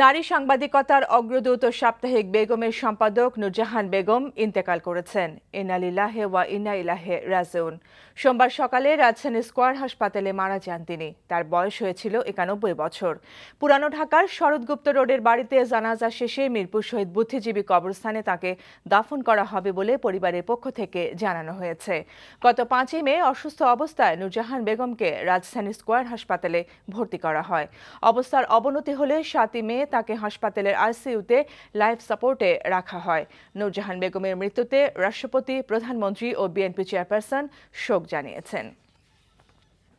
নারী সাংবাদিকতার অগ্রদূত সাপ্তাহিক বেগমের সম্পাদক নুরজাহান বেগম ইন্তেকাল করেছেন ইনালিল্লাহে ওয়া ইনা ইলাহে রাজউন সোমবার সকালে রাজধানী স্কোয়ার হাসপাতালে মারা যান তিনি তার বয়স হয়েছিল একানব্বই বছর পুরানো ঢাকার শরৎগুপ্ত রোডের বাড়িতে জানাজা শেষে মিরপুর শহীদ বুদ্ধিজীবী কবরস্থানে তাকে দাফন করা হবে বলে পরিবারের পক্ষ থেকে জানানো হয়েছে গত পাঁচই মে অসুস্থ অবস্থায় নুরজাহান বেগমকে রাজধানী স্কোয়ার হাসপাতালে ভর্তি করা হয় অবস্থার অবনতি হলে সাতই মে নিয়ে তাকে হাসপাতালের আইসিইউতে লাইফ সাপোর্টে রাখা হয় নূরজাহান বেগমের মৃত্যুতে রাষ্ট্রপতি প্রধানমন্ত্রী ও বিএনপি চেয়ারপারসন শোক জানিয়েছেন